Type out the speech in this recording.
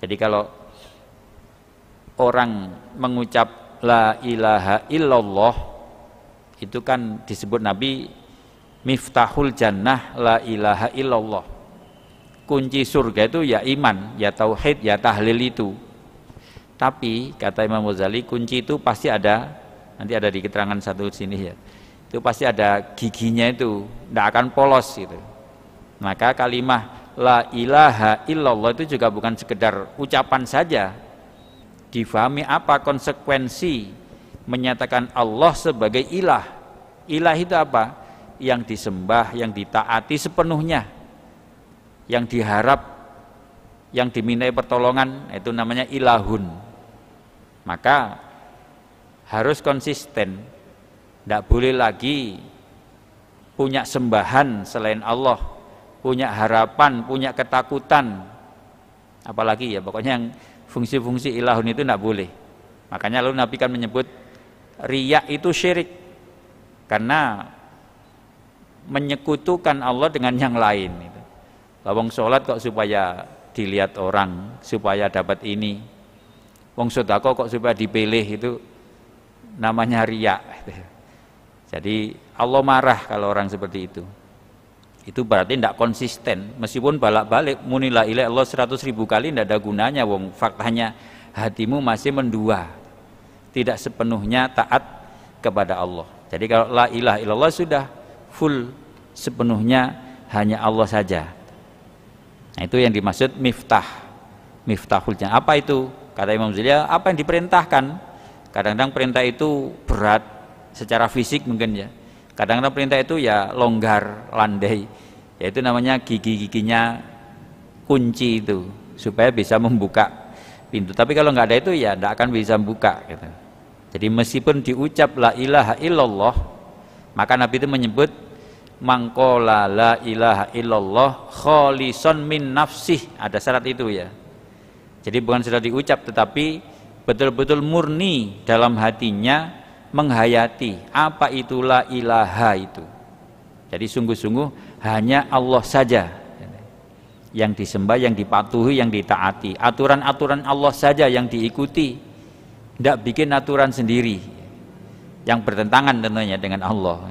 Jadi kalau orang mengucap la ilaha illallah itu kan disebut Nabi miftahul jannah la ilaha illallah. Kunci surga itu ya iman, ya tauhid, ya tahlil itu. Tapi kata Imam Ghazali kunci itu pasti ada nanti ada di keterangan satu sini ya. Itu pasti ada giginya itu, tidak akan polos gitu. Maka kalimah la ilaha illallah itu juga bukan sekedar ucapan saja difahami apa konsekuensi menyatakan Allah sebagai ilah ilah itu apa yang disembah yang ditaati sepenuhnya yang diharap yang dimintai pertolongan itu namanya ilahun maka harus konsisten tidak boleh lagi punya sembahan selain Allah punya harapan, punya ketakutan. Apalagi ya pokoknya yang fungsi-fungsi ilahun itu tidak boleh. Makanya lalu Nabi kan menyebut riak itu syirik. Karena menyekutukan Allah dengan yang lain. Lawang sholat kok supaya dilihat orang, supaya dapat ini. Wong sodako kok supaya dipilih itu namanya riak Jadi Allah marah kalau orang seperti itu itu berarti tidak konsisten meskipun balak balik munila ilah Allah seratus ribu kali tidak ada gunanya wong faktanya hatimu masih mendua tidak sepenuhnya taat kepada Allah jadi kalau la ilah ilallah sudah full sepenuhnya hanya Allah saja nah, itu yang dimaksud miftah miftahul apa itu kata Imam Zulia apa yang diperintahkan kadang-kadang perintah itu berat secara fisik mungkin ya Kadang-kadang perintah itu ya longgar, landai. Yaitu namanya gigi-giginya kunci itu supaya bisa membuka pintu. Tapi kalau nggak ada itu ya tidak akan bisa buka. Gitu. Jadi meskipun diucap la ilaha illallah, maka Nabi itu menyebut mangkola la ilaha illallah kholison min nafsih. Ada syarat itu ya. Jadi bukan sudah diucap tetapi betul-betul murni dalam hatinya menghayati apa itulah ilaha itu. Jadi sungguh-sungguh hanya Allah saja yang disembah, yang dipatuhi, yang ditaati. Aturan-aturan Allah saja yang diikuti. Tidak bikin aturan sendiri yang bertentangan tentunya dengan Allah.